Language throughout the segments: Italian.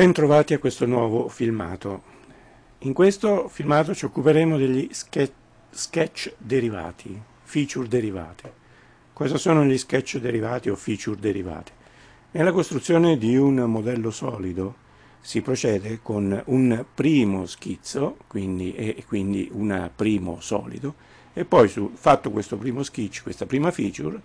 Bentrovati a questo nuovo filmato. In questo filmato ci occuperemo degli sketch, sketch derivati, feature derivate. Cosa sono gli sketch derivati o feature derivate? Nella costruzione di un modello solido si procede con un primo schizzo, quindi, e quindi un primo solido, e poi su, fatto questo primo sketch, questa prima feature,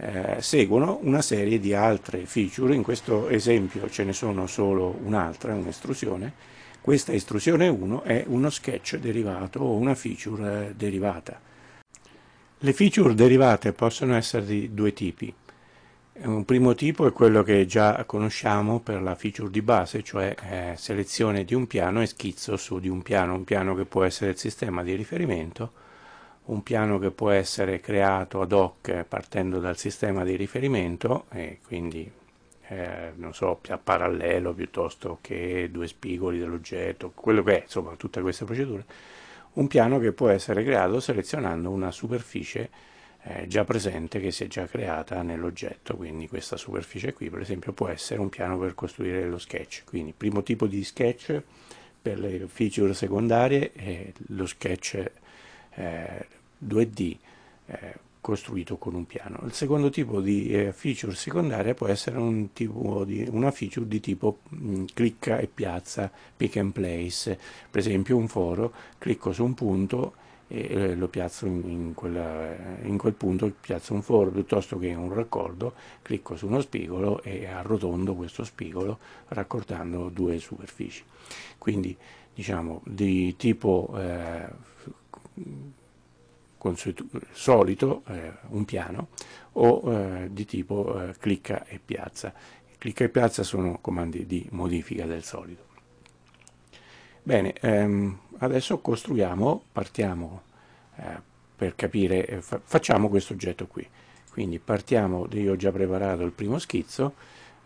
eh, seguono una serie di altre feature, in questo esempio ce ne sono solo un'altra, un'istruzione, questa istruzione 1 è uno sketch derivato o una feature eh, derivata. Le feature derivate possono essere di due tipi. Un primo tipo è quello che già conosciamo per la feature di base, cioè eh, selezione di un piano e schizzo su di un piano, un piano che può essere il sistema di riferimento, un piano che può essere creato ad hoc partendo dal sistema di riferimento e quindi eh, non so, a parallelo piuttosto che due spigoli dell'oggetto, quello che è, insomma, tutte queste procedure, un piano che può essere creato selezionando una superficie eh, già presente che si è già creata nell'oggetto, quindi questa superficie qui per esempio può essere un piano per costruire lo sketch, quindi primo tipo di sketch per le feature secondarie è lo sketch eh, 2D eh, costruito con un piano. Il secondo tipo di eh, feature secondaria può essere un di, una feature di tipo mh, mm, clicca e piazza, pick and place, per esempio un foro, clicco su un punto e eh, lo piazzo in, in, quella, in, quel punto, piazzo un foro piuttosto che un raccordo, clicco su uno spigolo e arrotondo questo spigolo raccordando due superfici. Quindi diciamo di tipo eh, solito, eh, un piano, o eh, di tipo eh, clicca e piazza. Clicca e piazza sono comandi di modifica del solito. Bene, ehm, adesso costruiamo, partiamo eh, per capire, eh, fa facciamo questo oggetto qui. Quindi partiamo, io ho già preparato il primo schizzo,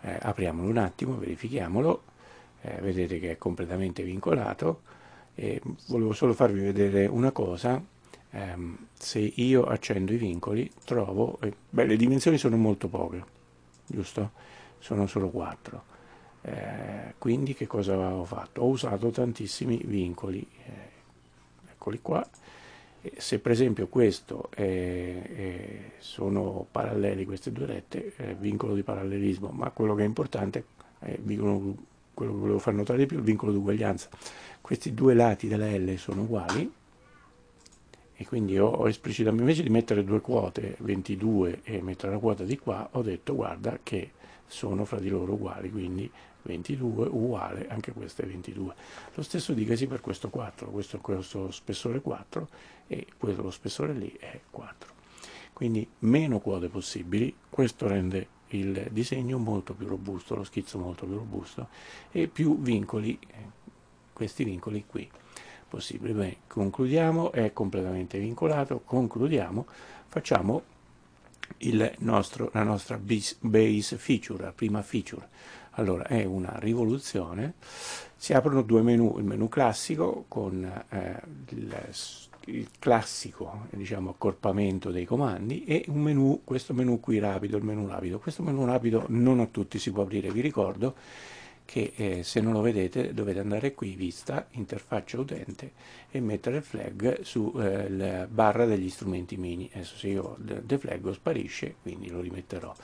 eh, apriamolo un attimo, verifichiamolo, vedete che è completamente vincolato, e volevo solo farvi vedere una cosa, ehm, se io accendo i vincoli trovo, eh, beh le dimensioni sono molto poche, giusto? Sono solo 4. Eh, quindi che cosa avevo fatto? Ho usato tantissimi vincoli, eh, eccoli qua, se per esempio questo è, sono paralleli queste due rette, vincolo di parallelismo, ma quello che è importante è quello che volevo far notare di più, il vincolo di uguaglianza. Questi due lati della L sono uguali, e quindi ho, ho esplicitamente, invece di mettere due quote, 22 e mettere la quota di qua, ho detto guarda che sono fra di loro uguali, quindi 22 uguale, anche questo è 22. Lo stesso dicasi per questo 4, questo, questo spessore 4 e quello spessore lì è 4. Quindi meno quote possibili, questo rende il disegno molto più robusto, lo schizzo molto più robusto e più vincoli, eh, questi vincoli qui possibile. Bene, concludiamo, è completamente vincolato, concludiamo, facciamo nostro, la nostra base feature, la prima feature. Allora, è una rivoluzione, si aprono due menu, il menu classico con eh, il, il, classico diciamo, accorpamento dei comandi e un menu, questo menu qui rapido, il menu rapido. Questo menu rapido non a tutti si può aprire, vi ricordo, che eh, se non lo vedete dovete andare qui, vista, interfaccia utente e mettere il flag sulla eh, barra degli strumenti mini. Adesso se io deflaggo sparisce, quindi lo rimetterò.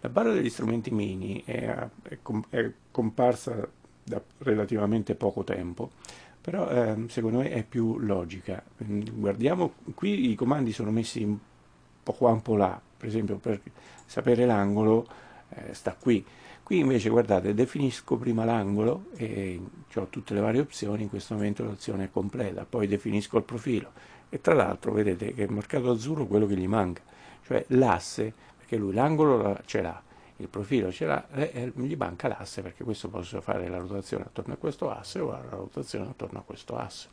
La barra degli strumenti mini è, è, è comparsa da relativamente poco tempo, però eh, secondo me è più logica. Guardiamo, qui i comandi sono messi un po' qua un po' là, per esempio per sapere l'angolo eh, sta qui, Qui invece guardate definisco prima l'angolo e ho tutte le varie opzioni, in questo momento l'azione è completa, poi definisco il profilo e tra l'altro vedete che è marcato azzurro quello che gli manca, cioè l'asse, perché lui l'angolo ce l'ha, il profilo ce l'ha, eh, eh, gli manca l'asse perché questo posso fare la rotazione attorno a questo asse o la rotazione attorno a questo asse.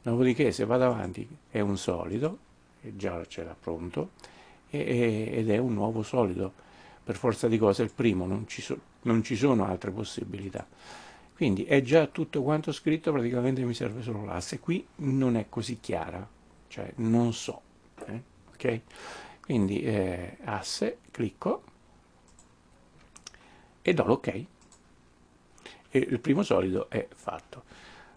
Dopodiché se vado avanti è un solido, già ce l'ha pronto, ed è un nuovo solido per forza di cose il primo, non ci, so, non ci sono altre possibilità. Quindi è già tutto quanto scritto, praticamente mi serve solo l'asse. Qui non è così chiara, cioè non so. Eh? Okay? Quindi eh, asse, clicco e do l'ok. Ok. E il primo solido è fatto.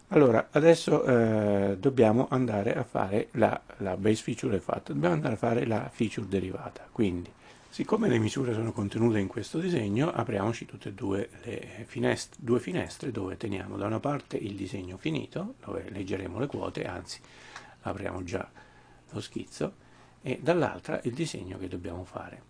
Allora, adesso eh, dobbiamo andare a fare la, la base feature è fatta, dobbiamo andare a fare la feature derivata. Quindi Siccome le misure sono contenute in questo disegno, apriamoci tutte e due le finestre, due finestre dove teniamo da una parte il disegno finito, dove leggeremo le quote, anzi apriamo già lo schizzo, e dall'altra il disegno che dobbiamo fare.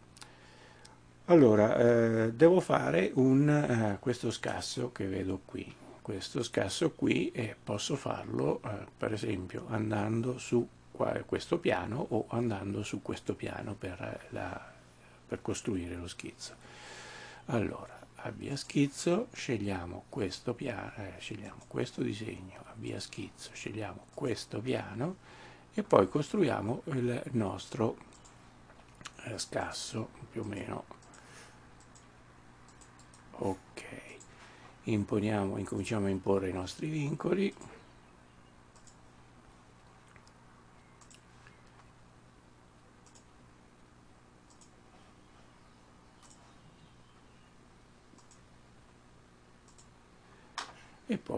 Allora, eh, devo fare un, eh, questo scasso che vedo qui. Questo scasso qui eh, posso farlo, eh, per esempio, andando su questo piano o andando su questo piano per la per costruire lo schizzo. Allora, avvia schizzo, scegliamo questo, piano, eh, scegliamo questo disegno, avvia schizzo, scegliamo questo piano e poi costruiamo il nostro eh, scasso più o meno. Ok, Imponiamo, incominciamo a imporre i nostri vincoli.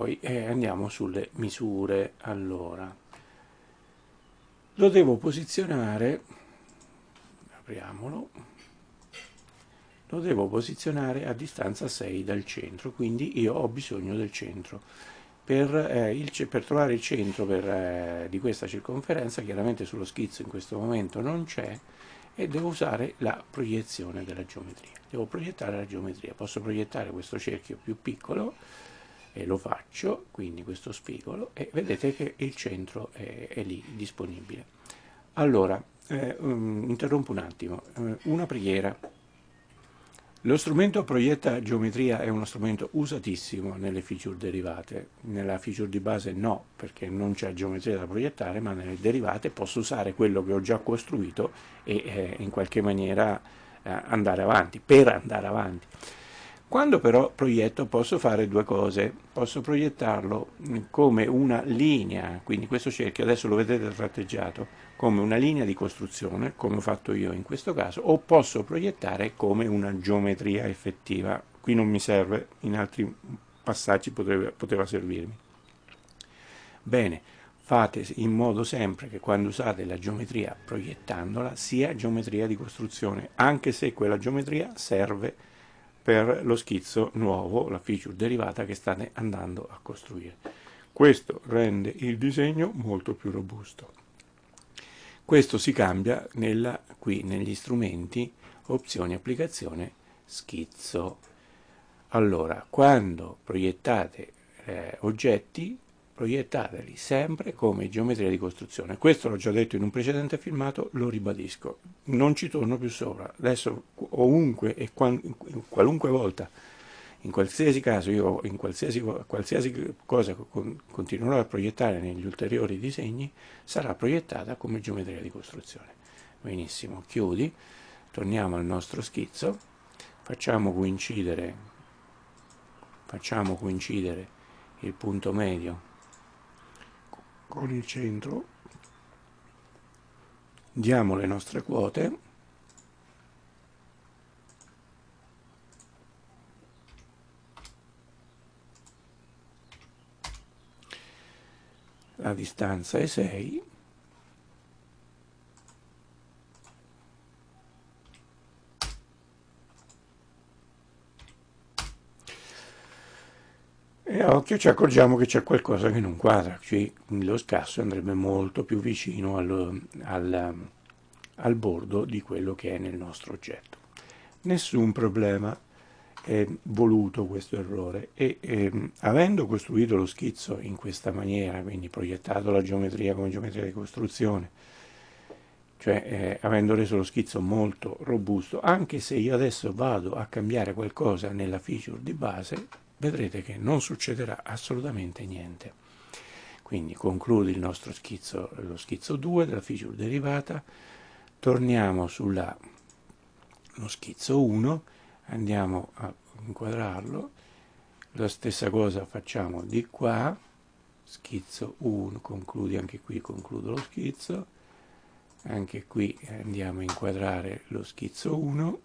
poi eh, andiamo sulle misure allora lo devo posizionare apriamolo lo devo posizionare a distanza 6 dal centro quindi io ho bisogno del centro per, eh, il, per trovare il centro per, eh, di questa circonferenza chiaramente sullo schizzo in questo momento non c'è e devo usare la proiezione della geometria devo proiettare la geometria posso proiettare questo cerchio più piccolo e lo faccio, quindi questo spigolo, e vedete che il centro è, è lì disponibile. Allora, eh, um, interrompo un attimo, eh, una preghiera. Lo strumento proietta geometria è uno strumento usatissimo nelle feature derivate, nella feature di base no, perché non c'è geometria da proiettare, ma nelle derivate posso usare quello che ho già costruito e eh, in qualche maniera eh, andare avanti, per andare avanti. Quando però proietto posso fare due cose, posso proiettarlo come una linea, quindi questo cerchio adesso lo vedete tratteggiato, come una linea di costruzione, come ho fatto io in questo caso, o posso proiettare come una geometria effettiva. Qui non mi serve, in altri passaggi poteva, poteva servirmi. Bene, fate in modo sempre che quando usate la geometria proiettandola sia geometria di costruzione, anche se quella geometria serve per lo schizzo nuovo, la feature derivata che state andando a costruire. Questo rende il disegno molto più robusto. Questo si cambia nella, qui negli strumenti, opzioni, applicazione, schizzo. Allora, quando proiettate eh, oggetti, proiettateli sempre come geometria di costruzione. Questo l'ho già detto in un precedente filmato, lo ribadisco, non ci torno più sopra. Adesso ovunque e qualunque volta, in qualsiasi caso, io in qualsiasi, qualsiasi cosa continuerò a proiettare negli ulteriori disegni, sarà proiettata come geometria di costruzione. Benissimo, chiudi, torniamo al nostro schizzo, facciamo coincidere, facciamo coincidere il punto medio con il centro, diamo le nostre quote, la distanza è 6, E eh, a occhio ci accorgiamo che c'è qualcosa che non quadra, cioè lo scasso andrebbe molto più vicino allo, al, al, bordo di quello che è nel nostro oggetto. Nessun problema, è voluto questo errore e ehm, avendo costruito lo schizzo in questa maniera, quindi proiettato la geometria come geometria di costruzione, cioè eh, avendo reso lo schizzo molto robusto, anche se io adesso vado a cambiare qualcosa nella feature di base, vedrete che non succederà assolutamente niente. Quindi concludo il nostro schizzo, lo schizzo 2 della figure derivata, torniamo sullo schizzo 1, andiamo a inquadrarlo, la stessa cosa facciamo di qua, schizzo 1, concludi anche qui, concludo lo schizzo, anche qui andiamo a inquadrare lo schizzo 1,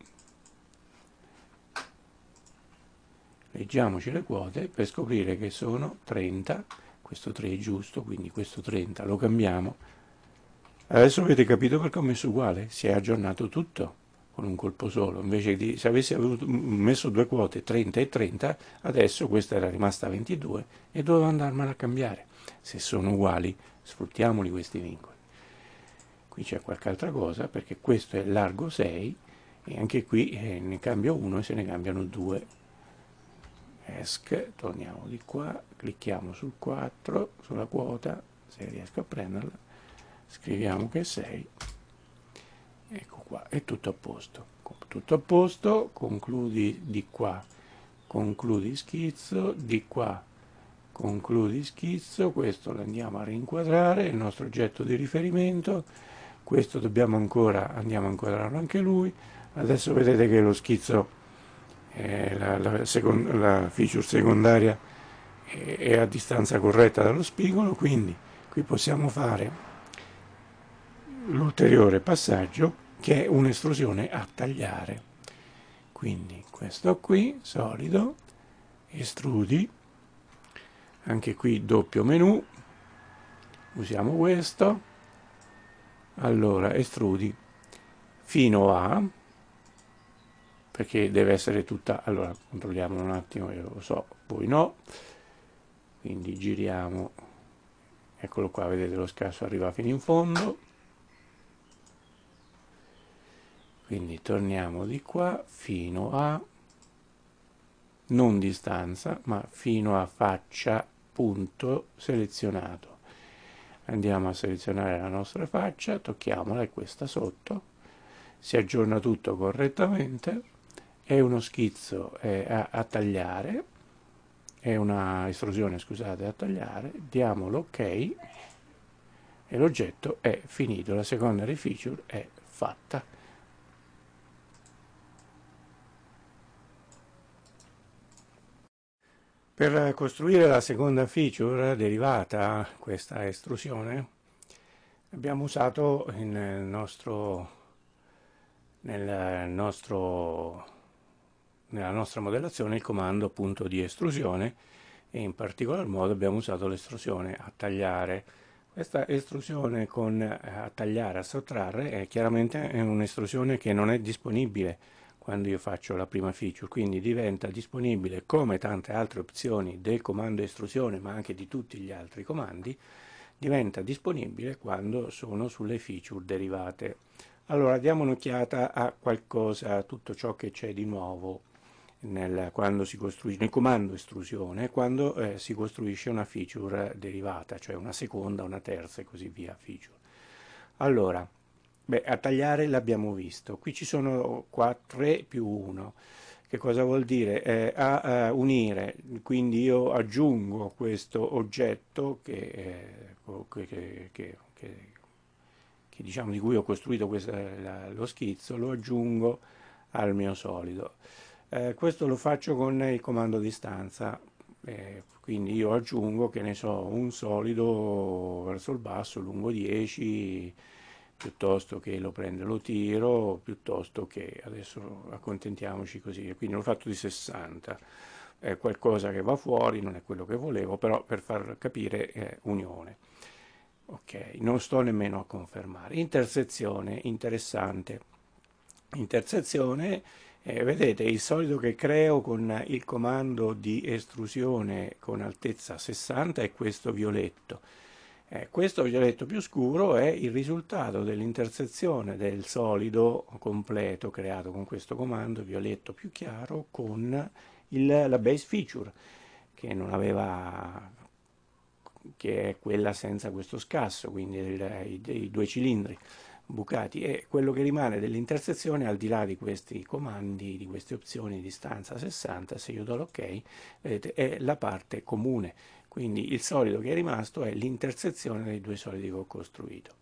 leggiamoci le quote per scoprire che sono 30, questo 3 è giusto, quindi questo 30 lo cambiamo. Adesso avete capito perché ho messo uguale, si è aggiornato tutto con un colpo solo, invece di, se avessi messo due quote 30 e 30, adesso questa era rimasta 22 e dovevo andarmela a cambiare. Se sono uguali, sfruttiamoli questi vincoli. Qui c'è qualche altra cosa, perché questo è largo 6 e anche qui eh, ne cambio uno e se ne cambiano due ESC, torniamo di qua, clicchiamo sul 4, sulla quota, se riesco a prenderla, scriviamo che è 6, ecco qua, è tutto a posto. Tutto a posto, concludi di qua, concludi schizzo, di qua concludi schizzo, questo lo andiamo a rinquadrare, il nostro oggetto di riferimento, questo dobbiamo ancora, andiamo a inquadrarlo anche lui, adesso vedete che lo schizzo eh, la, la, second, la, feature secondaria eh, è a distanza corretta dallo spigolo, quindi qui possiamo fare l'ulteriore passaggio che è un'estrusione a tagliare. Quindi questo qui, solido, estrudi, anche qui doppio menu, usiamo questo, allora estrudi fino a perché deve essere tutta, allora controlliamo un attimo, io lo so, voi no, quindi giriamo, eccolo qua, vedete lo scasso arriva fino in fondo, quindi torniamo di qua fino a, non distanza, ma fino a faccia, punto, selezionato. Andiamo a selezionare la nostra faccia, tocchiamola, e questa sotto, si aggiorna tutto correttamente, è uno schizzo eh, a, a, tagliare, è una estrusione, scusate, a tagliare, diamo l'ok ok e l'oggetto è finito, la seconda refeature è fatta. Per costruire la seconda feature derivata questa estrusione abbiamo usato nel nostro, nel nostro nella nostra modellazione il comando appunto di estrusione e in particolar modo abbiamo usato l'estrusione a tagliare. Questa estrusione con eh, a tagliare, a sottrarre è chiaramente un'estrusione che non è disponibile quando io faccio la prima feature, quindi diventa disponibile come tante altre opzioni del comando estrusione ma anche di tutti gli altri comandi, diventa disponibile quando sono sulle feature derivate. Allora diamo un'occhiata a qualcosa, a tutto ciò che c'è di nuovo nel, quando si costruisce, nel comando estrusione quando eh, si costruisce una feature derivata, cioè una seconda, una terza e così via feature. Allora, beh, a tagliare l'abbiamo visto, qui ci sono qua 3 più 1, che cosa vuol dire? Eh, a, a, eh, unire, quindi io aggiungo questo oggetto che, eh, che, che, che diciamo di cui ho costruito questa, la, lo schizzo, lo aggiungo al mio solido. Eh, questo lo faccio con il comando di stanza, eh, quindi io aggiungo, che ne so, un solido verso il basso lungo 10, piuttosto che lo prendo e lo tiro, piuttosto che, adesso accontentiamoci così, quindi l'ho fatto di 60, è qualcosa che va fuori, non è quello che volevo, però per far capire è eh, unione. Ok, non sto nemmeno a confermare. Intersezione, interessante. Intersezione eh, vedete il solido che creo con il comando di estrusione con altezza 60 è questo violetto. Eh, questo violetto più scuro è il risultato dell'intersezione del solido completo creato con questo comando violetto più chiaro con il, la base feature che non aveva che è quella senza questo scasso, quindi il, i, due cilindri bucati e quello che rimane dell'intersezione al di là di questi comandi, di queste opzioni distanza 60, se io do l'ok, vedete, è la parte comune, quindi il solido che è rimasto è l'intersezione dei due solidi che ho costruito.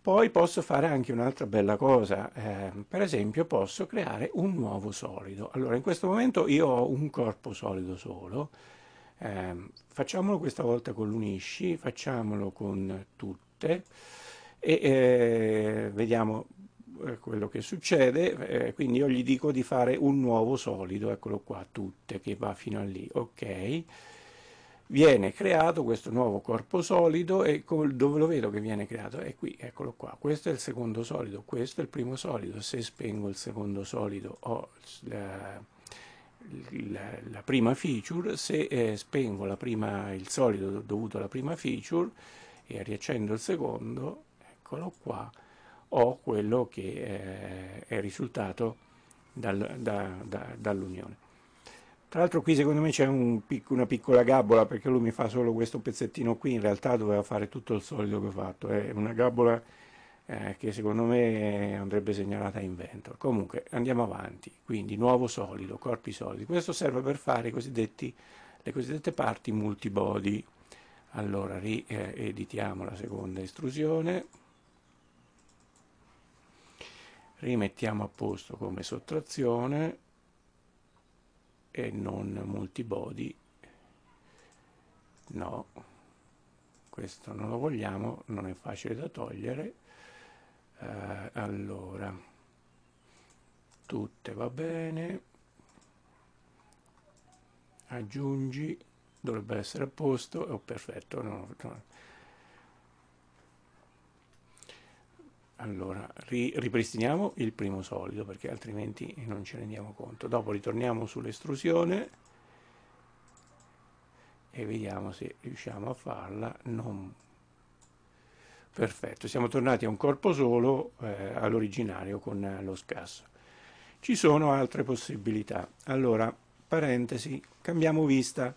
Poi posso fare anche un'altra bella cosa, eh, per esempio posso creare un nuovo solido. Allora in questo momento io ho un corpo solido solo, eh, facciamolo questa volta con l'unisci, facciamolo con tutte, e eh, vediamo eh, quello che succede, eh, quindi io gli dico di fare un nuovo solido, eccolo qua, tutte, che va fino a lì, ok, viene creato questo nuovo corpo solido e col, dove lo vedo che viene creato? È qui, eccolo qua, questo è il secondo solido, questo è il primo solido, se spengo il secondo solido ho la, la, la prima feature, se eh, spengo prima, il solido dovuto alla prima feature e riaccendo il secondo eccolo qua, ho quello che eh, è risultato dal, da, da, dall'unione. Tra l'altro qui secondo me c'è un, una piccola gabbola perché lui mi fa solo questo pezzettino qui, in realtà doveva fare tutto il solido che ho fatto, è una gabbola eh, che secondo me andrebbe segnalata in vento. Comunque andiamo avanti, quindi nuovo solido, corpi solidi. Questo serve per fare le cosiddette parti multibody. Allora rieditiamo la seconda estrusione rimettiamo a posto come sottrazione e non multibody no questo non lo vogliamo non è facile da togliere eh, allora tutte va bene aggiungi dovrebbe essere a posto oh, perfetto no, no. Allora, ri ripristiniamo il primo solido perché altrimenti non ci rendiamo conto. Dopo ritorniamo sull'estrusione e vediamo se riusciamo a farla. Non... Perfetto, siamo tornati a un corpo solo eh, all'originario con eh, lo scasso. Ci sono altre possibilità. Allora, parentesi, cambiamo vista.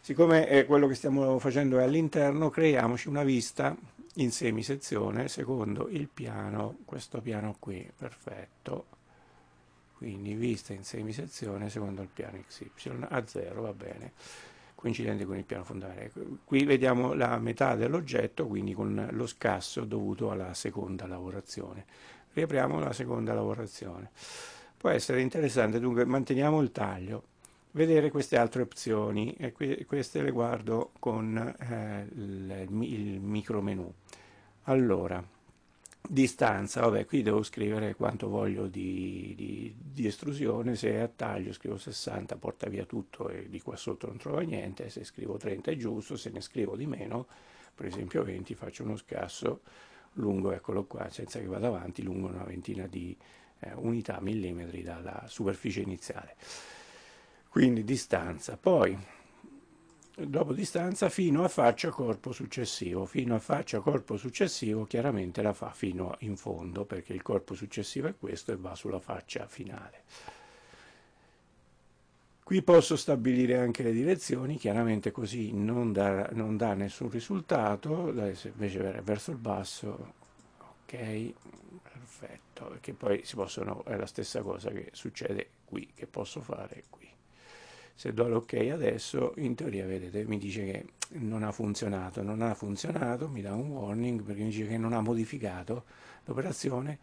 Siccome eh, quello che stiamo facendo è all'interno, creiamoci una vista in semisezione secondo il piano, questo piano qui, perfetto, quindi vista in semisezione secondo il piano XY, a 0 va bene, coincidente con il piano fondale. Qui vediamo la metà dell'oggetto, quindi con lo scasso dovuto alla seconda lavorazione. Riapriamo la seconda lavorazione. Può essere interessante, dunque manteniamo il taglio, vedere queste altre opzioni e que queste le guardo con eh, il, il micro menu. Allora, distanza, vabbè qui devo scrivere quanto voglio di, di, di, estrusione, se è a taglio scrivo 60 porta via tutto e di qua sotto non trova niente, se scrivo 30 è giusto, se ne scrivo di meno, per esempio 20 faccio uno scasso lungo, eccolo qua, senza che vada avanti, lungo una ventina di eh, unità millimetri dalla superficie iniziale quindi distanza, poi dopo distanza fino a faccia corpo successivo, fino a faccia corpo successivo chiaramente la fa fino in fondo perché il corpo successivo è questo e va sulla faccia finale. Qui posso stabilire anche le direzioni, chiaramente così non dà, non dà nessun risultato, se invece verso il basso, ok, perfetto, perché poi si possono, è la stessa cosa che succede qui, che posso fare qui se do l'ok adesso in teoria vedete mi dice che non ha funzionato non ha funzionato mi dà un warning perché mi dice che non ha modificato l'operazione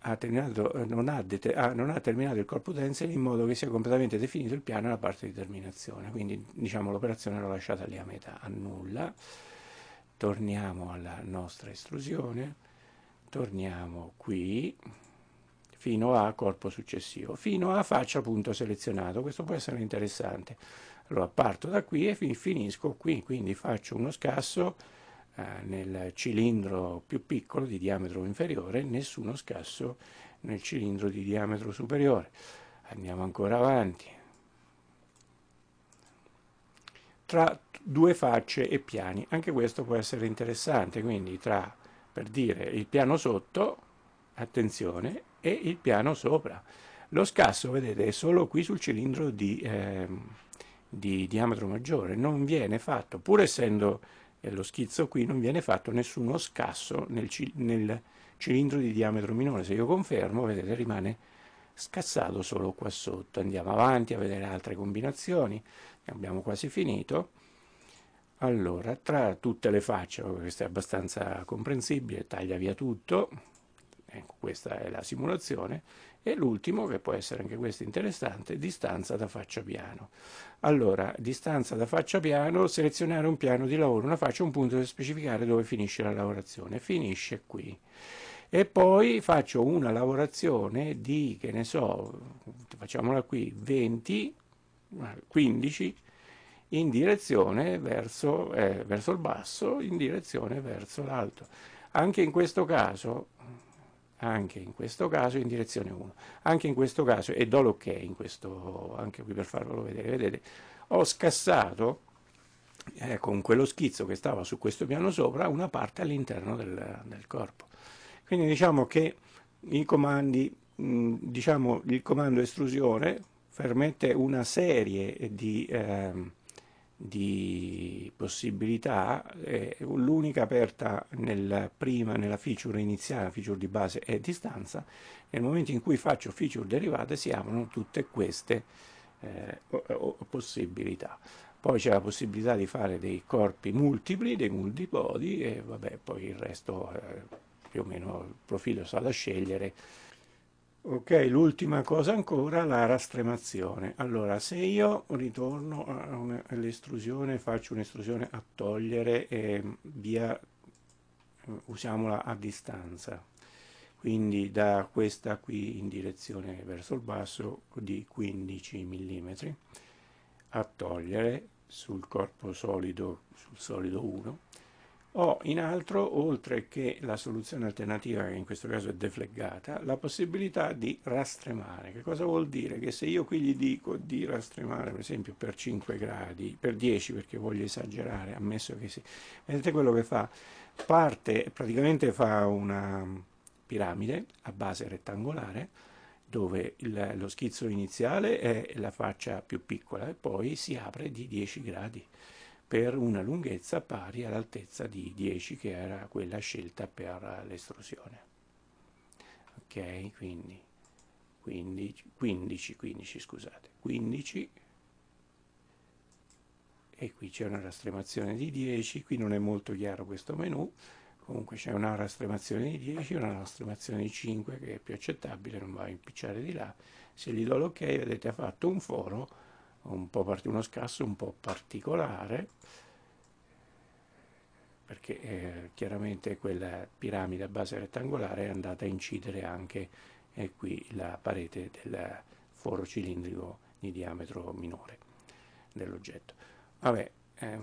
ha eh, non, ha ah, non ha terminato il core potential in modo che sia completamente definito il piano e la parte di terminazione quindi diciamo l'operazione l'ho lasciata lì a metà a nulla torniamo alla nostra estrusione torniamo qui fino a corpo successivo, fino a faccia punto selezionato. Questo può essere interessante. Allora parto da qui e finisco qui, quindi faccio uno scasso eh, nel cilindro più piccolo di diametro inferiore, nessuno scasso nel cilindro di diametro superiore. Andiamo ancora avanti. Tra due facce e piani, anche questo può essere interessante, quindi tra, per dire, il piano sotto, attenzione, e il piano sopra. Lo scasso, vedete, è solo qui sul cilindro di, eh, di diametro maggiore, non viene fatto, pur essendo eh, lo schizzo qui, non viene fatto nessuno scasso nel, nel cilindro di diametro minore. Se io confermo, vedete, rimane scassato solo qua sotto. Andiamo avanti a vedere altre combinazioni, abbiamo quasi finito. Allora, tra tutte le facce, oh, questo è abbastanza comprensibile, taglia via tutto, Ecco, questa è la simulazione. E l'ultimo, che può essere anche questo interessante, distanza da faccia piano. Allora, distanza da faccia piano, selezionare un piano di lavoro, una faccia, un punto per specificare dove finisce la lavorazione. Finisce qui. E poi faccio una lavorazione di, che ne so, facciamola qui, 20, 15, in direzione verso, eh, verso il basso, in direzione verso l'alto. Anche in questo caso anche in questo caso in direzione 1. Anche in questo caso, e do l'ok in questo, anche qui per farvelo vedere, vedete, ho scassato eh, con quello schizzo che stava su questo piano sopra una parte all'interno del, del, corpo. Quindi diciamo che i comandi, mh, diciamo il comando estrusione permette una serie di... Eh, di possibilità, eh, l'unica aperta nel prima, nella feature iniziale, la feature di base è distanza, nel momento in cui faccio feature derivate si aprono tutte queste eh, possibilità. Poi c'è la possibilità di fare dei corpi multipli, dei multibody e vabbè, poi il resto eh, più o meno il profilo sa da scegliere Ok, l'ultima cosa ancora, la rastremazione. Allora, se io ritorno all'estrusione, faccio un'estrusione a togliere e via, usiamola a distanza. Quindi da questa qui in direzione verso il basso di 15 mm a togliere sul corpo solido, sul solido 1 ho in altro, oltre che la soluzione alternativa, che in questo caso è defleggata, la possibilità di rastremare. Che cosa vuol dire? Che se io qui gli dico di rastremare, per esempio, per 5 gradi, per 10 perché voglio esagerare, ammesso che sì, vedete quello che fa? Parte, praticamente fa una piramide a base rettangolare, dove il, lo schizzo iniziale è la faccia più piccola e poi si apre di 10 gradi per una lunghezza pari all'altezza di 10 che era quella scelta per l'estrusione. Ok, quindi 15, 15, 15 scusate, 15 e qui c'è una rastremazione di 10, qui non è molto chiaro questo menu, comunque c'è una rastremazione di 10 una rastremazione di 5 che è più accettabile, non va a impicciare di là, se gli do l'ok vedete ha fatto un foro un uno scasso un po' particolare, perché eh, chiaramente quella piramide a base rettangolare è andata a incidere anche eh, qui la parete del foro cilindrico di diametro minore dell'oggetto. Vabbè, eh,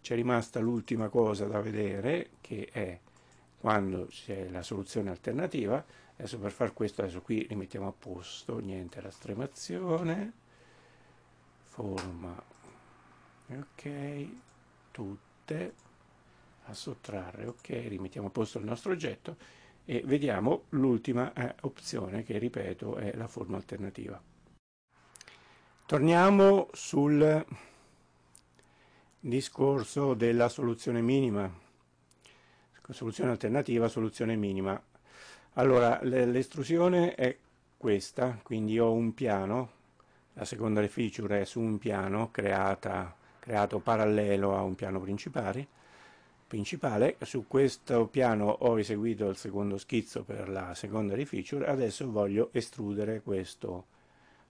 c'è rimasta l'ultima cosa da vedere che è quando c'è la soluzione alternativa, adesso per far questo adesso qui rimettiamo a posto, niente la stremazione, forma ok tutte a sottrarre ok rimettiamo a posto il nostro oggetto e vediamo l'ultima eh, opzione che ripeto è la forma alternativa torniamo sul discorso della soluzione minima soluzione alternativa soluzione minima allora l'estrusione è questa quindi ho un piano la seconda feature è su un piano creata, creato parallelo a un piano principale, principale. Su questo piano ho eseguito il secondo schizzo per la seconda feature, adesso voglio estrudere questo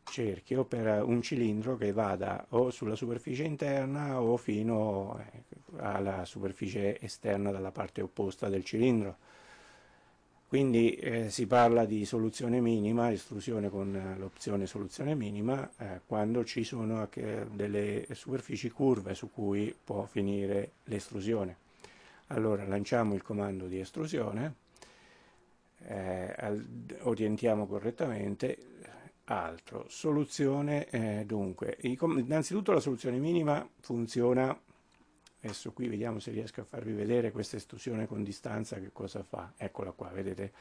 cerchio per un cilindro che vada o sulla superficie interna o fino eh, alla superficie esterna dalla parte opposta del cilindro. Quindi eh, si parla di soluzione minima, estrusione con eh, l'opzione soluzione minima, eh, quando ci sono delle superfici curve su cui può finire l'estrusione. Allora lanciamo il comando di estrusione, eh, orientiamo correttamente, altro, soluzione eh, dunque. Innanzitutto la soluzione minima funziona Adesso qui vediamo se riesco a farvi vedere questa estrusione con distanza che cosa fa. Eccola qua, vedete?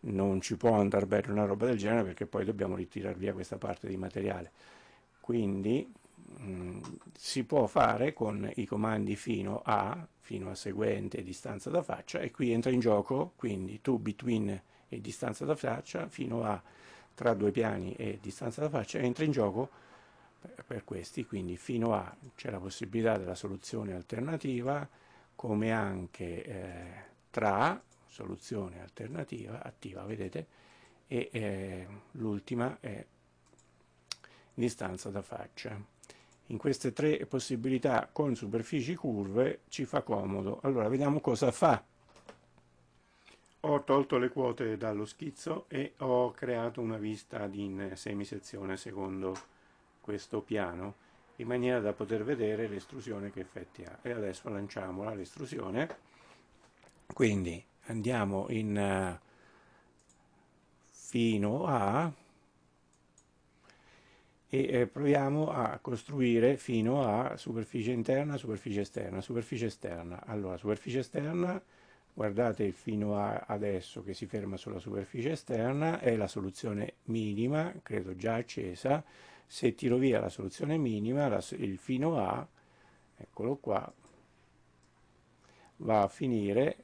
Non ci può andare bene una roba del genere perché poi dobbiamo ritirare via questa parte di materiale. Quindi mh, mm, si può fare con i comandi fino a, fino a seguente distanza da faccia e qui entra in gioco quindi to, between e distanza da faccia fino a tra due piani e distanza da faccia entra in gioco per questi, quindi fino a c'è la possibilità della soluzione alternativa come anche eh, tra soluzione alternativa attiva, vedete, e eh, l'ultima è distanza da faccia. In queste tre possibilità con superfici curve ci fa comodo. Allora vediamo cosa fa. Ho tolto le quote dallo schizzo e ho creato una vista in semisezione secondo questo piano in maniera da poter vedere l'estrusione che effetti ha. E adesso lanciamola l'estrusione, quindi andiamo in eh, fino a e eh, proviamo a costruire fino a superficie interna, superficie esterna, superficie esterna. Allora, superficie esterna, guardate il fino a adesso che si ferma sulla superficie esterna, è la soluzione minima, credo già accesa, se tiro via la soluzione minima, la, il fino A, eccolo qua, va a finire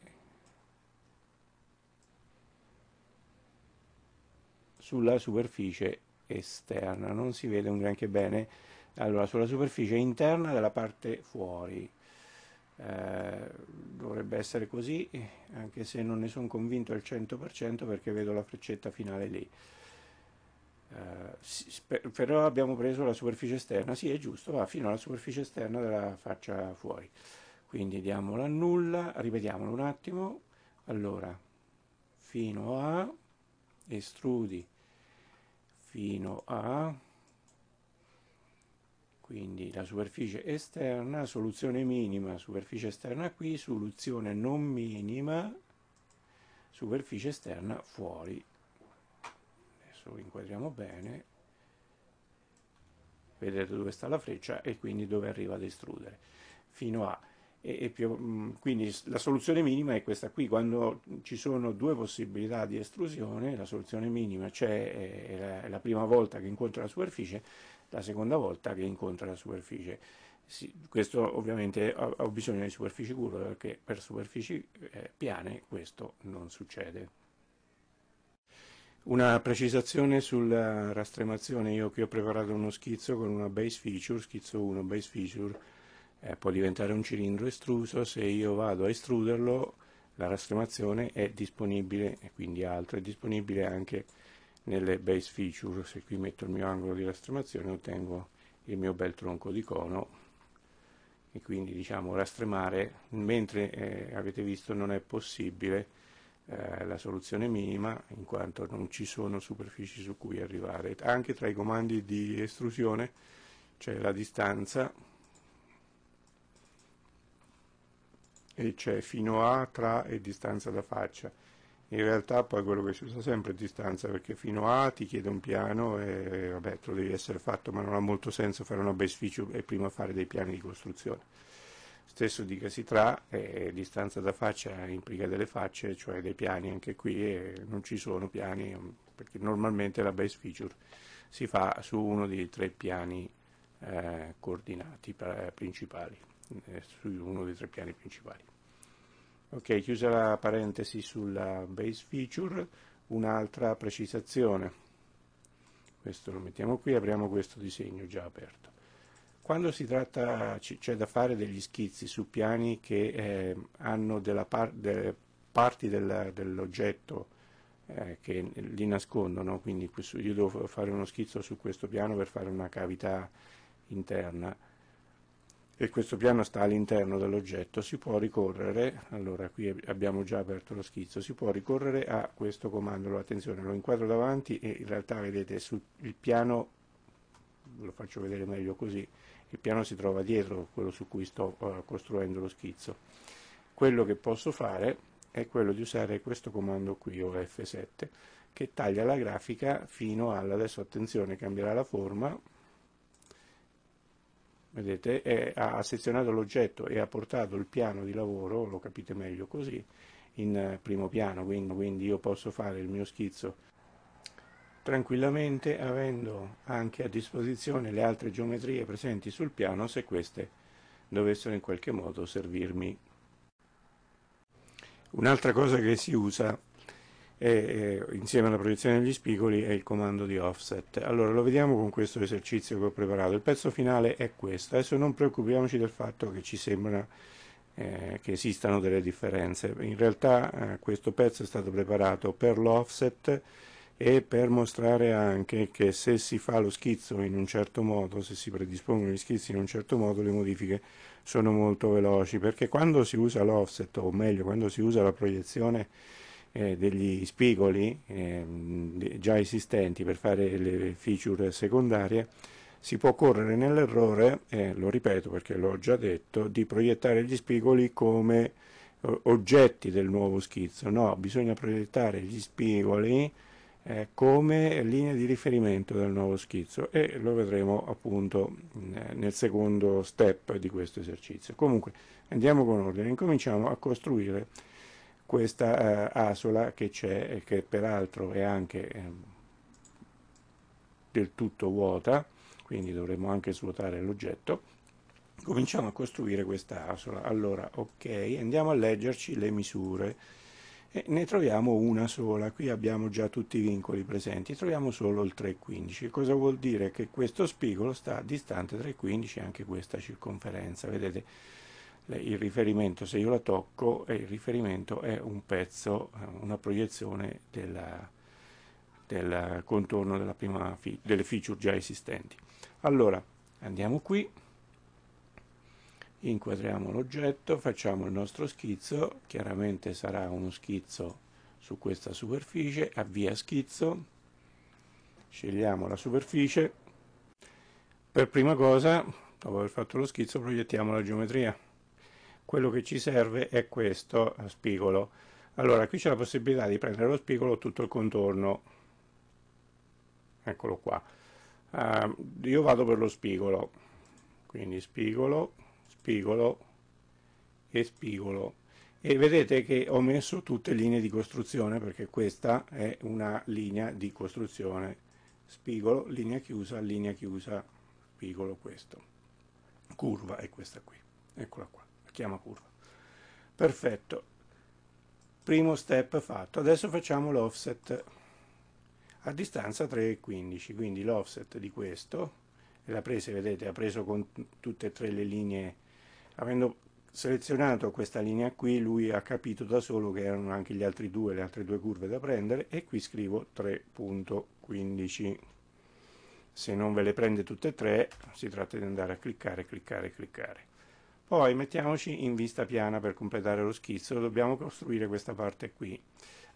sulla superficie esterna, non si vede un granché bene, allora sulla superficie interna della parte fuori, eh, dovrebbe essere così, anche se non ne sono convinto al 100% perché vedo la freccetta finale lì eh, però abbiamo preso la superficie esterna, sì è giusto, va fino alla superficie esterna della faccia fuori. Quindi diamo l'annulla, ripetiamolo un attimo, allora fino a, estrudi fino a, quindi la superficie esterna, soluzione minima, superficie esterna qui, soluzione non minima, superficie esterna fuori adesso inquadriamo bene vedete dove sta la freccia e quindi dove arriva ad estrudere fino a e, e più, mm, quindi la soluzione minima è questa qui quando ci sono due possibilità di estrusione la soluzione minima c'è è la, è la prima volta che incontra la superficie la seconda volta che incontra la superficie sì, questo ovviamente ho bisogno di superfici curve perché per superfici eh, piane questo non succede. Una precisazione sulla rastremazione, io qui ho preparato uno schizzo con una base feature, schizzo 1, base feature, eh, può diventare un cilindro estruso, se io vado a estruderlo la rastremazione è disponibile, e quindi altro, è disponibile anche nelle base feature, se qui metto il mio angolo di rastremazione ottengo il mio bel tronco di cono e quindi diciamo rastremare, mentre eh, avete visto non è possibile eh, la soluzione minima in quanto non ci sono superfici su cui arrivare. Anche tra i comandi di estrusione c'è la distanza e c'è fino a, tra e distanza da faccia. In realtà poi quello che si usa sempre è distanza perché fino a ti chiede un piano e vabbè, te lo devi essere fatto ma non ha molto senso fare un obesficio e prima fare dei piani di costruzione. Stesso dicasi tra, eh, distanza da faccia implica delle facce, cioè dei piani anche qui, eh, non ci sono piani, perché normalmente la base feature si fa su uno dei tre piani eh, coordinati eh, principali, eh, su uno dei tre piani principali. Ok, chiusa la parentesi sulla base feature, un'altra precisazione. Questo lo mettiamo qui, apriamo questo disegno già aperto. Quando si tratta, c'è da fare degli schizzi su piani che eh, hanno par, de, parti della, dell'oggetto eh, che li nascondono, quindi questo, io devo fare uno schizzo su questo piano per fare una cavità interna e questo piano sta all'interno dell'oggetto, si può ricorrere, allora qui abbiamo già aperto lo schizzo, si può ricorrere a questo comando, attenzione lo inquadro davanti e in realtà vedete sul piano, lo faccio vedere meglio così, il piano si trova dietro quello su cui sto uh, costruendo lo schizzo. Quello che posso fare è quello di usare questo comando qui, o F7, che taglia la grafica fino alla, adesso attenzione, cambierà la forma, vedete, è, ha sezionato l'oggetto e ha portato il piano di lavoro, lo capite meglio così, in eh, primo piano, quindi, quindi io posso fare il mio schizzo tranquillamente avendo anche a disposizione le altre geometrie presenti sul piano se queste dovessero in qualche modo servirmi. Un'altra cosa che si usa è, eh, eh, insieme alla proiezione degli spigoli è il comando di offset. Allora lo vediamo con questo esercizio che ho preparato. Il pezzo finale è questo. Adesso non preoccupiamoci del fatto che ci sembra eh, che esistano delle differenze. In realtà eh, questo pezzo è stato preparato per l'offset e per mostrare anche che se si fa lo schizzo in un certo modo, se si predispongono gli schizzi in un certo modo, le modifiche sono molto veloci, perché quando si usa l'offset, o meglio, quando si usa la proiezione eh, degli spigoli eh, già esistenti per fare le feature secondarie, si può correre nell'errore, eh, lo ripeto perché l'ho già detto, di proiettare gli spigoli come oggetti del nuovo schizzo, no, bisogna proiettare gli spigoli eh, come linea di riferimento del nuovo schizzo e lo vedremo appunto nel secondo step di questo esercizio. Comunque andiamo con ordine, incominciamo a costruire questa eh, asola che c'è e che peraltro è anche eh, del tutto vuota, quindi dovremmo anche svuotare l'oggetto. Cominciamo a costruire questa asola. Allora, ok, andiamo a leggerci le misure e ne troviamo una sola, qui abbiamo già tutti i vincoli presenti, troviamo solo il 3,15. Cosa vuol dire? Che questo spigolo sta distante 3,15 anche questa circonferenza, vedete il riferimento se io la tocco il riferimento è un pezzo, una proiezione della, del contorno della prima, delle feature già esistenti. Allora andiamo qui inquadriamo l'oggetto, facciamo il nostro schizzo, chiaramente sarà uno schizzo su questa superficie, avvia schizzo, scegliamo la superficie, per prima cosa, dopo aver fatto lo schizzo, proiettiamo la geometria. Quello che ci serve è questo spigolo. Allora, qui c'è la possibilità di prendere lo spigolo tutto il contorno. Eccolo qua. Uh, io vado per lo spigolo, quindi spigolo, spigolo e spigolo e vedete che ho messo tutte linee di costruzione perché questa è una linea di costruzione spigolo, linea chiusa, linea chiusa, spigolo questo curva è questa qui eccola qua, la chiama curva perfetto primo step fatto adesso facciamo l'offset a distanza 3,15 quindi l'offset di questo la presa vedete ha preso con tutte e tre le linee avendo selezionato questa linea qui lui ha capito da solo che erano anche gli altri due, le altre due curve da prendere e qui scrivo 3.15 se non ve le prende tutte e tre si tratta di andare a cliccare, cliccare, cliccare poi mettiamoci in vista piana per completare lo schizzo dobbiamo costruire questa parte qui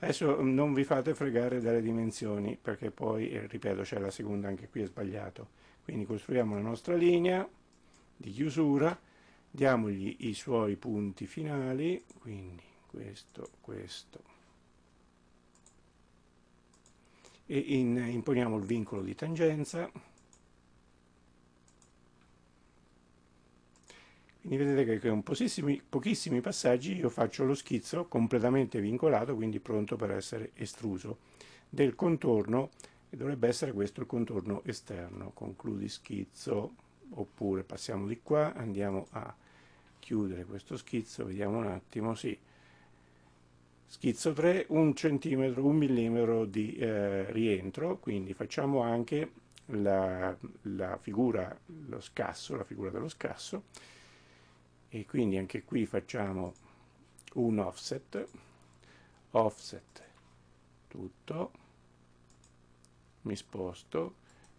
adesso non vi fate fregare dalle dimensioni perché poi, eh, ripeto, c'è la seconda anche qui è sbagliato quindi costruiamo la nostra linea di chiusura diamogli i suoi punti finali, quindi questo, questo, e in, imponiamo il vincolo di tangenza, quindi vedete che con pochissimi, pochissimi passaggi io faccio lo schizzo completamente vincolato, quindi pronto per essere estruso, del contorno, e dovrebbe essere questo il contorno esterno, concludi schizzo, oppure passiamo di qua, andiamo a chiudere questo schizzo, vediamo un attimo, sì, schizzo 3, un centimetro, un millimetro di eh, rientro, quindi facciamo anche la, la figura, lo scasso, la figura dello scasso, e quindi anche qui facciamo un offset, offset tutto, mi sposto,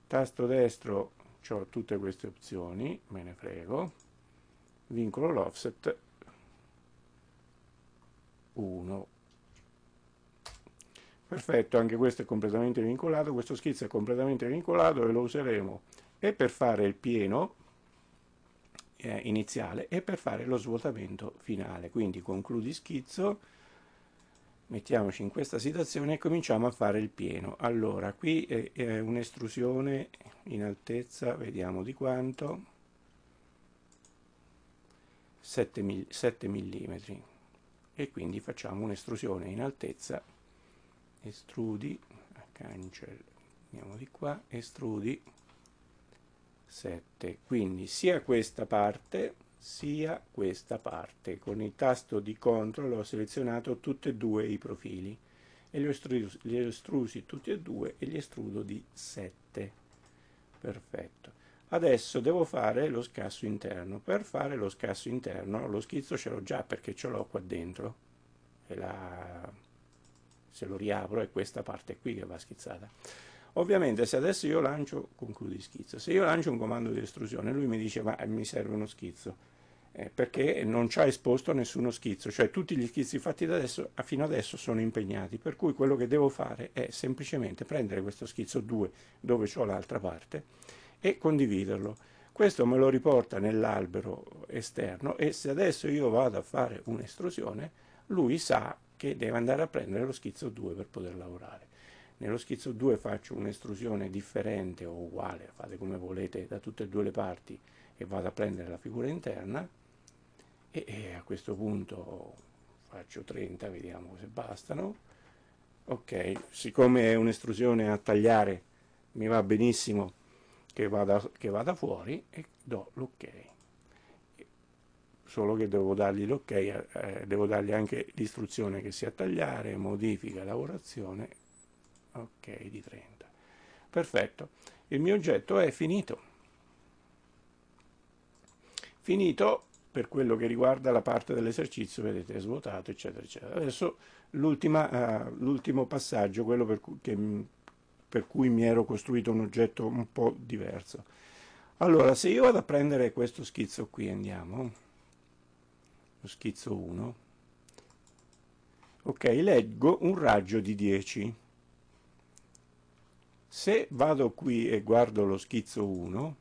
tasto destro ho tutte queste opzioni, me ne frego, vincolo l'offset 1. Perfetto, anche questo è completamente vincolato, questo schizzo è completamente vincolato e lo useremo e per fare il pieno eh, iniziale e per fare lo svuotamento finale. Quindi concludi schizzo, mettiamoci in questa situazione e cominciamo a fare il pieno allora qui è, è un'estrusione in altezza vediamo di quanto 7, 7 mm e quindi facciamo un'estrusione in altezza estrudi cancel andiamo di qua estrudi 7 quindi sia questa parte sia questa parte. Con il tasto di CTRL ho selezionato tutti e due i profili e li ho, estrusi, li estrusi tutti e due e li estrudo di 7. Perfetto. Adesso devo fare lo scasso interno. Per fare lo scasso interno lo schizzo ce l'ho già perché ce l'ho qua dentro. La... Se lo riapro è questa parte qui che va schizzata. Ovviamente se adesso io lancio, concludi schizzo, se io lancio un comando di estrusione lui mi dice ma eh, mi serve uno schizzo eh, perché non ci ha esposto nessuno schizzo, cioè tutti gli schizzi fatti da adesso, fino adesso sono impegnati, per cui quello che devo fare è semplicemente prendere questo schizzo 2 dove ho l'altra parte e condividerlo. Questo me lo riporta nell'albero esterno e se adesso io vado a fare un'estrusione, lui sa che deve andare a prendere lo schizzo 2 per poter lavorare. Nello schizzo 2 faccio un'estrusione differente o uguale, fate come volete, da tutte e due le parti e vado a prendere la figura interna e, e a questo punto faccio 30, vediamo se bastano. Ok, siccome è un'estrusione a tagliare mi va benissimo che vada, che vada fuori e do l'ok. Solo che devo dargli l'ok, eh, devo dargli anche l'istruzione che sia a tagliare, modifica, lavorazione, ok di 30. Perfetto, il mio oggetto è finito. Finito per quello che riguarda la parte dell'esercizio, vedete, è svuotato, eccetera, eccetera. Adesso eh, l'ultimo passaggio, quello per cui, che, per cui mi ero costruito un oggetto un po' diverso. Allora, se io vado a prendere questo schizzo qui, andiamo, lo schizzo 1, ok, leggo un raggio di 10. Se vado qui e guardo lo schizzo 1,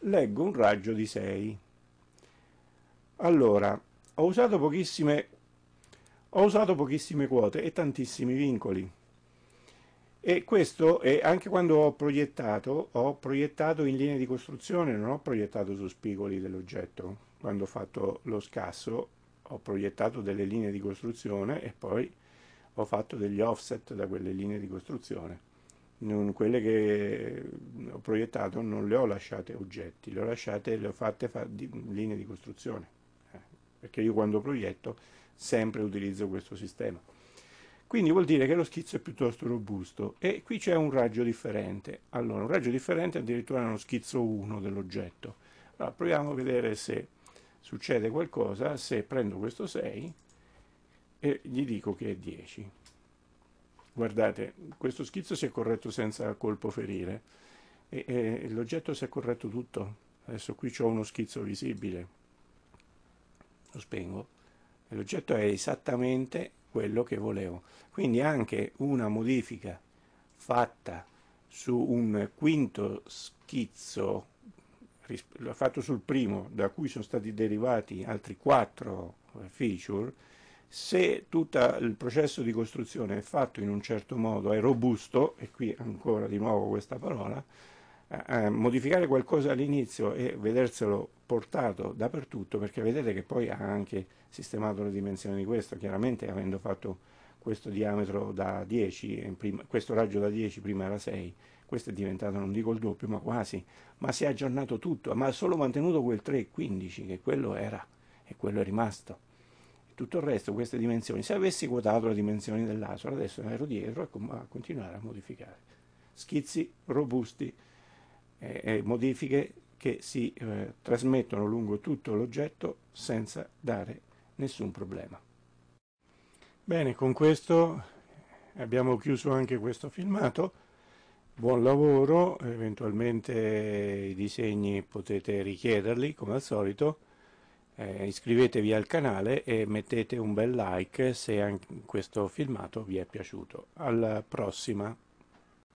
leggo un raggio di 6. Allora, ho usato pochissime, ho usato pochissime quote e tantissimi vincoli. E questo è anche quando ho proiettato, ho proiettato in linea di costruzione, non ho proiettato su spigoli dell'oggetto. Quando ho fatto lo scasso ho proiettato delle linee di costruzione e poi ho fatto degli offset da quelle linee di costruzione. Non, quelle che ho proiettato non le ho lasciate oggetti, le ho lasciate, le ho fatte fa, di, linee di costruzione perché io quando proietto sempre utilizzo questo sistema. Quindi vuol dire che lo schizzo è piuttosto robusto e qui c'è un raggio differente. Allora, un raggio differente addirittura è uno schizzo 1 dell'oggetto. Allora, proviamo a vedere se succede qualcosa se prendo questo 6 e gli dico che è 10. Guardate, questo schizzo si è corretto senza colpo ferire e, e l'oggetto si è corretto tutto. Adesso qui c'è uno schizzo visibile, lo spengo e l'oggetto è esattamente quello che volevo. Quindi anche una modifica fatta su un quinto schizzo fatto sul primo da cui sono stati derivati altri quattro eh, feature se tutto il processo di costruzione è fatto in un certo modo è robusto e qui ancora di nuovo questa parola eh, eh modificare qualcosa all'inizio e vederselo portato dappertutto perché vedete che poi ha anche sistemato le dimensioni di questo, chiaramente avendo fatto questo diametro da 10, eh, prima, questo raggio da 10 prima era 6, questo è diventato non dico il doppio ma quasi, ma si è aggiornato tutto, ma ha solo mantenuto quel 3,15 che quello era e quello è rimasto. tutto il resto, queste dimensioni, se avessi quotato le dimensioni dell'asola adesso ero dietro a continuare a modificare. Schizzi robusti, eh, eh modifiche che si eh, trasmettono lungo tutto l'oggetto senza dare nessun problema. Bene, con questo abbiamo chiuso anche questo filmato. Buon lavoro, eventualmente i disegni potete richiederli come al solito. Eh, iscrivetevi al canale e mettete un bel like se questo filmato vi è piaciuto. Alla prossima!